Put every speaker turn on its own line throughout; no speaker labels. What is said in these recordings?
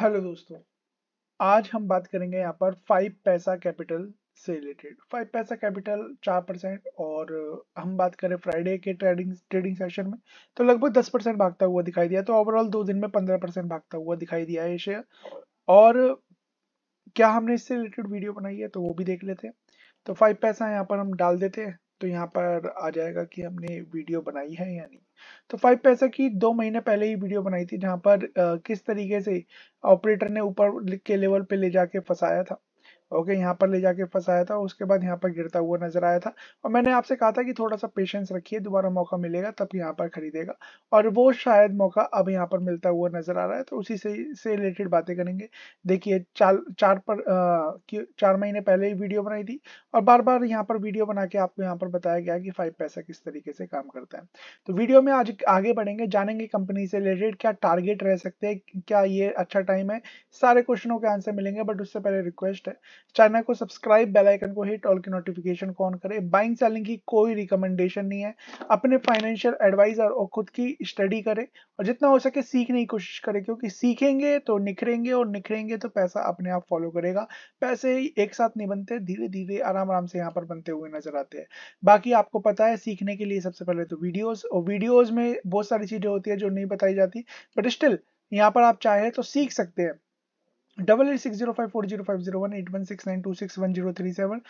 hello दोस्तों आज हम बात करेंगे यहाँ पर फाइव पैसा कैपिटल से रिलेटेड फाइव पैसा कैपिटल चार परसेंट और हम बात करें फ्राइडे के ट्रेडिंग ट्रेडिंग सेशन में तो लगभग दस परसेंट भागता हुआ दिखाई दिया तो ओवरऑल दो दिन में पंद्रह परसेंट भागता हुआ दिखाई दिया है शेयर और क्या हमने इससे रिलेटेड वीडियो बनाई है तो वो भी देख लेते हैं तो फाइव पैसा यहाँ पर हम डाल देते हैं तो यहाँ पर आ जाएगा कि हमने वीडियो बनाई है या नहीं तो फाइव पैसा की दो महीने पहले ही वीडियो बनाई थी जहां पर आ, किस तरीके से ऑपरेटर ने ऊपर के लेवल पे ले जाके फंसाया था ओके यहाँ पर ले जाके फंसाया था उसके बाद यहाँ पर गिरता हुआ नजर आया था और मैंने आपसे कहा था कि थोड़ा सा पेशेंस रखिए दोबारा मौका मिलेगा तब यहाँ पर खरीदेगा और वो शायद मौका अब यहाँ पर मिलता हुआ नजर आ रहा है तो उसी से से रिलेटेड बातें करेंगे देखिए चार चार पर चार महीने पहले ही वीडियो बनाई थी और बार बार यहाँ पर वीडियो बना के आपको यहाँ पर बताया गया कि फाइव पैसा किस तरीके से काम करता है तो वीडियो में आज आगे बढ़ेंगे जानेंगे कंपनी से रिलेटेड क्या टारगेट रह सकते हैं क्या ये अच्छा टाइम है सारे क्वेश्चनों के आंसर मिलेंगे बट उससे पहले रिक्वेस्ट है चैनल को सब्सक्राइब बेल आइकन को हिट ऑल की नोटिफिकेशन को ऑन करें बाइंग सेलिंग की कोई रिकमेंडेशन नहीं है अपने फाइनेंशियल एडवाइजर और खुद की स्टडी करें और जितना हो सके सीखने की कोशिश करें क्योंकि सीखेंगे तो निखरेंगे और निखरेंगे तो पैसा अपने आप फॉलो करेगा पैसे एक साथ नहीं बनते धीरे धीरे आराम आराम से यहाँ पर बनते हुए नजर आते हैं बाकी आपको पता है सीखने के लिए सबसे पहले तो वीडियोज और वीडियोज में बहुत सारी चीजें होती है जो नहीं बताई जाती बट स्टिल यहाँ पर आप चाहे तो सीख सकते हैं double eight six zero five four zero five zero one eight one six nine two six one zero three seven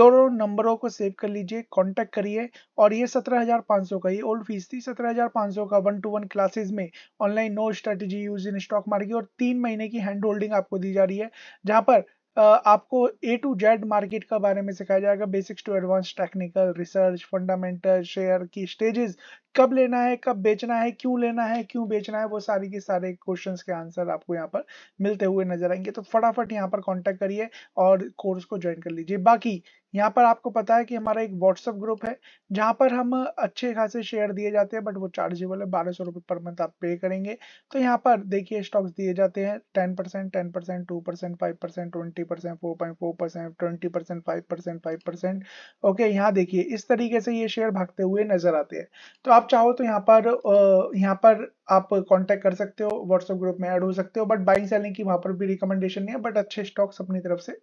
दोनों नंबरों को सेव कर लीजिए कांटेक्ट करिए और ये सत्रह हज़ार पाँच सौ का ये ओल्ड फीस थी सत्रह हज़ार पाँच सौ का वन टू वन क्लासेज में online no strategy use in stock market और तीन महीने की हैंड होल्डिंग आपको दी जा रही है जहाँ पर आपको ए टू जेड मार्केट का बारे में सिखाया जाएगा basics to advance technical research fundamental share की स्टेजेस कब लेना है कब बेचना है क्यों लेना है क्यों बेचना है वो सारी के सारे क्वेश्चन के आंसर आपको यहाँ पर मिलते हुए नजर आएंगे तो फटाफट यहाँ पर कॉन्टैक्ट करिए और कोर्स को ज्वाइन कर लीजिए बाकी यहाँ पर आपको पता है कि हमारा एक व्हाट्सअप ग्रुप है जहाँ पर हम अच्छे खासे शेयर दिए जाते हैं बट वो चार्जेबल है बारह सौ रुपए पर मंथ आप पे करेंगे तो यहाँ पर देखिए स्टॉक्स दिए जाते हैं ten percent ten percent two percent five percent twenty percent four point four percent twenty percent five percent five percent okay यहाँ देखिए इस तरीके से ये शेयर भागते हुए नजर आते हैं तो आप चाहो तो यहाँ पर यहाँ पर आप कॉन्टेक्ट कर सकते हो व्हाट्सएप ग्रुप में एड हो सकते हो बट बाइंग सेलिंग की वहां पर भी रिकमेंडेशन नहीं है बट अच्छे स्टॉक्स अपनी तरफ से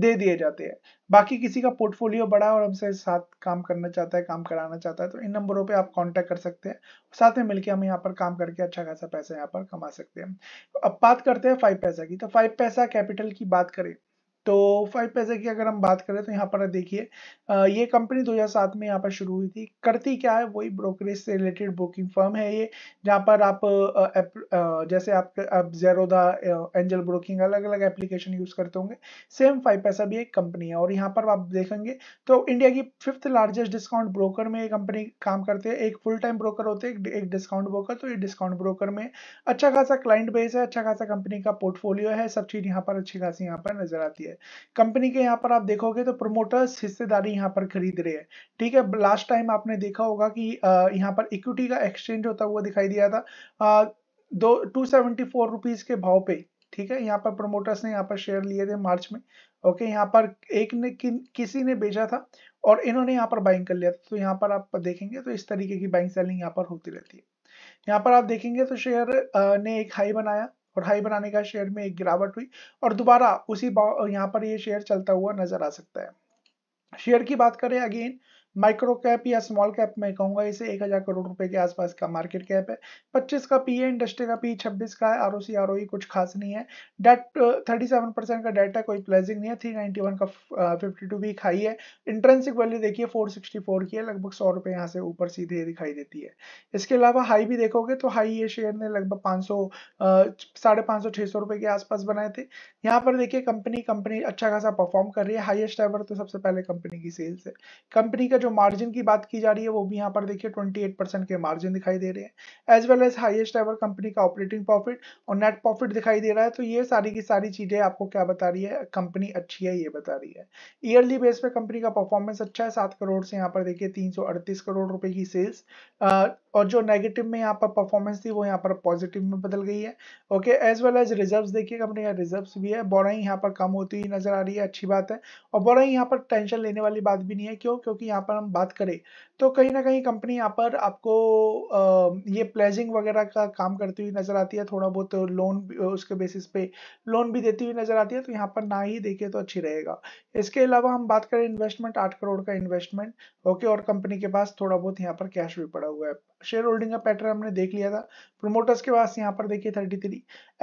दे दिए जाते हैं बाकी किसी का का पोर्टफोलियो बड़ा है और हमसे साथ काम करना चाहता है काम कराना चाहता है तो इन नंबरों पे आप कांटेक्ट कर सकते हैं साथ में मिलके हम यहाँ पर काम करके अच्छा खासा पैसा यहाँ पर कमा सकते हैं अब बात करते हैं फाइव पैसा की तो फाइव पैसा कैपिटल की बात करें तो फाइव पैसे की अगर हम बात करें तो यहाँ पर देखिए ये कंपनी 2007 में यहाँ पर शुरू हुई थी करती क्या है वही ब्रोकरेज से रिलेटेड बुकिंग फर्म है ये जहाँ पर आप जैसे आप आप जेरोदा एंजल ब्रोकिंग अलग अलग एप्लीकेशन यूज करते होंगे सेम फाइव पैसा भी एक कंपनी है और यहाँ पर आप देखेंगे तो इंडिया की फिफ्थ लार्जेस्ट डिस्काउंट ब्रोकर में ये कंपनी काम करते हैं एक फुल टाइम ब्रोकर होते हैं एक डिस्काउंट ब्रोकर तो ये डिस्काउंट ब्रोकर में अच्छा खासा क्लाइंट बेस है अच्छा खासा कंपनी का पोर्टफोलियो है सब चीज यहाँ पर अच्छी खासी यहाँ पर नजर आती है है कंपनी के यहाँ पर आप देखोगे तो प्रोमोटर्स हिस्सेदारी यहाँ पर खरीद रहे हैं ठीक है लास्ट टाइम आपने देखा होगा कि यहाँ पर इक्विटी का एक्सचेंज होता हुआ दिखाई दिया था दो टू सेवेंटी फोर रुपीज के भाव पे ठीक है यहाँ पर प्रोमोटर्स ने यहाँ पर शेयर लिए थे मार्च में ओके यहाँ पर एक ने कि, किसी ने बेचा था और इन्होंने यहाँ पर बाइंग कर लिया था तो यहाँ पर आप देखेंगे तो इस तरीके की बाइंग सेलिंग यहाँ पर होती रहती है यहाँ पर आप देखेंगे तो शेयर ने एक हाई बनाया और हाई बनाने का शेयर में एक गिरावट हुई और दोबारा उसी यहाँ पर ये शेयर चलता हुआ नजर आ सकता है शेयर की बात करें अगेन माइक्रो कैप या स्मॉल कैप में कहूंगा इसे एक हजार करोड़ रुपए के आसपास का मार्केट कैप है पच्चीस का पी है इंडस्ट्री का पी छब्बीस का है R O C R O कुछ खास नहीं है डेट थर्टी सेवन परसेंट का डेट है कोई प्लेजिंग नहीं है थ्री नाइन्टी वन का फिफ्टी टू वीक हाई है इंट्रेंसिक वैल्यू देखिए फोर सिक्सटी फोर की है लगभग सौ रुपये यहाँ से ऊपर सीधे दिखाई देती है इसके अलावा हाई भी देखोगे तो हाई ये शेयर ने लगभग पाँच सौ साढ़े पाँच सौ छः सौ रुपये के आसपास बनाए थे यहाँ पर देखिए कंपनी कंपनी अच्छा खासा परफॉर्म कर रही है हाइएस्ट एवर तो सबसे पहले कंपनी की सेल्स है कंपनी का जो मार्जिन की बात की जा रही है वो भी यहाँ पर देखिए 28 परसेंट के मार्जिन दिखाई दे रहे हैं as well as highest ever company का ऑपरेटिंग प्रॉफिट और नेट प्रॉफिट दिखाई दे रहा है तो ये सारी की सारी चीज़ें आपको क्या बता रही है कंपनी अच्छी है ये बता रही है ईयरली बेस पे कंपनी का परफॉर्मेंस अच्छा है सात करोड़ से यहाँ पर देखिए तीन करोड़ रुपए की सेल्स और जो नेगेटिव में यहाँ पर परफॉर्मेंस थी वो यहाँ पर पॉजिटिव में बदल गई है okay as well as reserves देखिए कंपनी का रिजर्व्स भी है बोराई यहाँ पर कम होती हुई नजर आ रही है अच्छी बात है और बोराई यहाँ पर टेंशन लेने वाली बात भी नहीं है क्यों क्योंकि यहाँ पर हम बात करें तो कहीं ना कहीं कंपनी यहाँ पर आपको ये प्लेजिंग वगैरह का काम करती हुई नजर आती है थोड़ा बहुत लोन उसके बेसिस पे लोन भी देती हुई नजर आती है तो यहाँ पर ना ही देखे तो अच्छी रहेगा इसके अलावा हम बात करें इन्वेस्टमेंट आठ करोड़ का इन्वेस्टमेंट ओके और कंपनी के पास थोड़ा बहुत यहाँ पर कैश भी पड़ा हुआ है शेयर होल्डिंग का पैटर्न हमने देख लिया था प्रोमोटर्स के पास यहाँ पर देखिए 33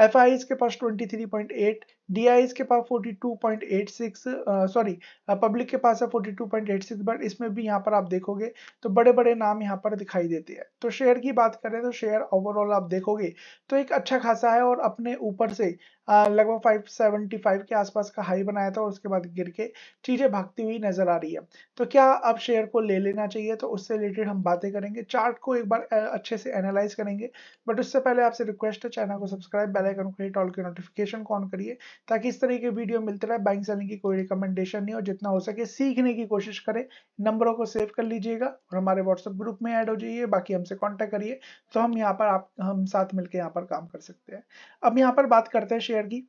एफ आई के पास 23.8 डी के पास 42.86 सॉरी पब्लिक के पास है 42.86 बट इसमें भी यहाँ पर आप देखोगे तो बड़े बड़े नाम यहाँ पर दिखाई देते हैं तो शेयर की बात करें तो शेयर ओवरऑल आप देखोगे तो एक अच्छा खासा है और अपने ऊपर से लगभग 575 के आसपास का हाई बनाया था और उसके बाद गिर के चीज़ें भागती हुई नज़र आ रही है तो क्या अब शेयर को ले लेना चाहिए तो उससे रिलेटेड हम बातें करेंगे चार्ट को एक बार अच्छे से एनालाइज करेंगे बट उससे पहले आपसे रिक्वेस्ट है चैनल को सब्सक्राइब बेल आइकन को हिट ऑल के नोटिफिकेशन को ऑन करिए ताकि इस तरह के वीडियो मिलते रहे बैंक सेलिंग की कोई रिकमेंडेशन नहीं हो जितना हो सके सीखने की कोशिश करें नंबरों को सेव कर लीजिएगा और हमारे व्हाट्सएप ग्रुप में ऐड हो जाइए बाकी हमसे कॉन्टैक्ट करिए तो हम यहाँ पर आप हम साथ मिलकर यहाँ पर काम कर सकते हैं अब यहाँ पर बात करते हैं शेयर शेयर की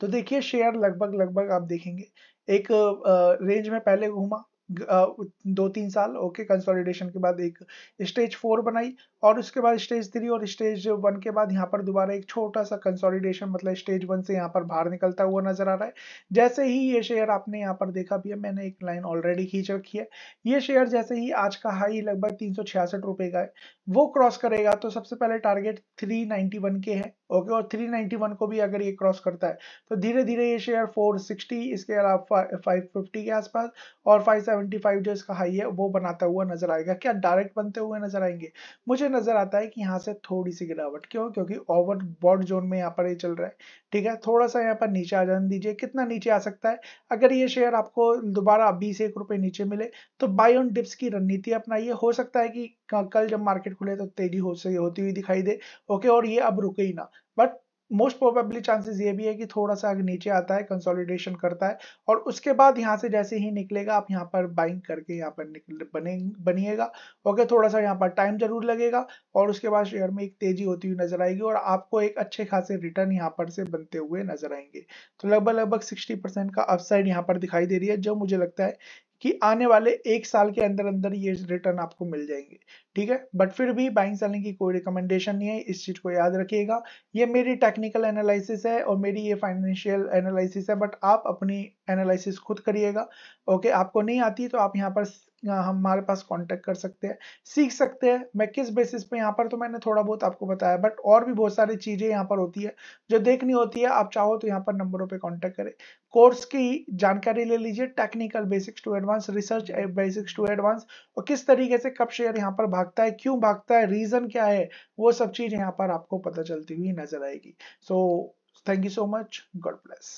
तो देखिए शेयर लगभग लगभग आप देखेंगे एक रेंज में पहले घूमा दो तीन साल ओके कंसोलिडेशन के बाद एक स्टेज फोर बनाई और उसके बाद स्टेज थ्री और स्टेज वन के बाद यहाँ पर दोबारा एक छोटा सा कंसोलिडेशन मतलब स्टेज वन से यहाँ पर बाहर निकलता हुआ नजर आ रहा है जैसे ही ये शेयर आपने यहाँ पर देखा भी है मैंने एक लाइन ऑलरेडी खींच रखी है ये शेयर जैसे ही आज का हाई लगभग तीन सौ का है वो क्रॉस करेगा तो सबसे पहले टारगेट थ्री के है ओके और थ्री को भी अगर ये क्रॉस करता है तो धीरे धीरे ये शेयर फोर इसके अलावा फाइव के आसपास और फाइव 75 जो इसका हाई है वो बनाता हुआ नजर आएगा क्या डायरेक्ट बनते हुए नजर आएंगे मुझे नजर आता है कि यहाँ से थोड़ी सी गिरावट क्यों क्योंकि ओवर बॉड जोन में यहाँ पर ये चल रहा है ठीक है थोड़ा सा यहाँ पर नीचे आ जाने दीजिए कितना नीचे आ सकता है अगर ये शेयर आपको दोबारा बीस एक रुपए नीचे मिले तो बाय ऑन डिप्स की रणनीति अपनाइए हो सकता है कि कल जब मार्केट खुले तो तेजी हो से होती हुई दिखाई दे ओके और ये अब रुके ही ना बट मोस्ट प्रोबेबली चांसेस ये भी है कि थोड़ा सा अगर नीचे आता है कंसोलिडेशन करता है और उसके बाद यहाँ से जैसे ही निकलेगा आप यहाँ पर बाइंग करके यहाँ पर निकल बने बनिएगा ओके थोड़ा सा यहाँ पर टाइम जरूर लगेगा और उसके बाद शेयर में एक तेजी होती हुई नजर आएगी और आपको एक अच्छे खासे रिटर्न यहाँ पर से बनते हुए नजर आएंगे तो लगभग लगभग सिक्सटी का अपसाइड यहाँ पर दिखाई दे रही है जो मुझे लगता है कि आने वाले एक साल के अंदर अंदर ये रिटर्न आपको मिल जाएंगे ठीक है बट फिर भी बाइंग सेलिंग की कोई रिकमेंडेशन नहीं है इस चीज़ को याद रखिएगा ये मेरी टेक्निकल एनालिसिस है और मेरी ये फाइनेंशियल एनालिसिस है बट आप अपनी एनालिसिस खुद करिएगा ओके आपको नहीं आती तो आप यहाँ पर हमारे पास कांटेक्ट कर सकते हैं सीख सकते हैं मैं किस बेसिस पे यहाँ पर तो मैंने थोड़ा बहुत आपको बताया बट और भी बहुत सारी चीज़ें यहाँ पर होती है जो देखनी होती है आप चाहो तो यहाँ पर नंबरों पे कांटेक्ट करें कोर्स की जानकारी ले लीजिए technical basics to advance research basics to advance और किस तरीके से कब शेयर यहाँ पर भाग भागता है क्यों भागता है रीजन क्या है वो सब चीज यहाँ पर आपको पता चलती हुई नजर आएगी so thank you so much God bless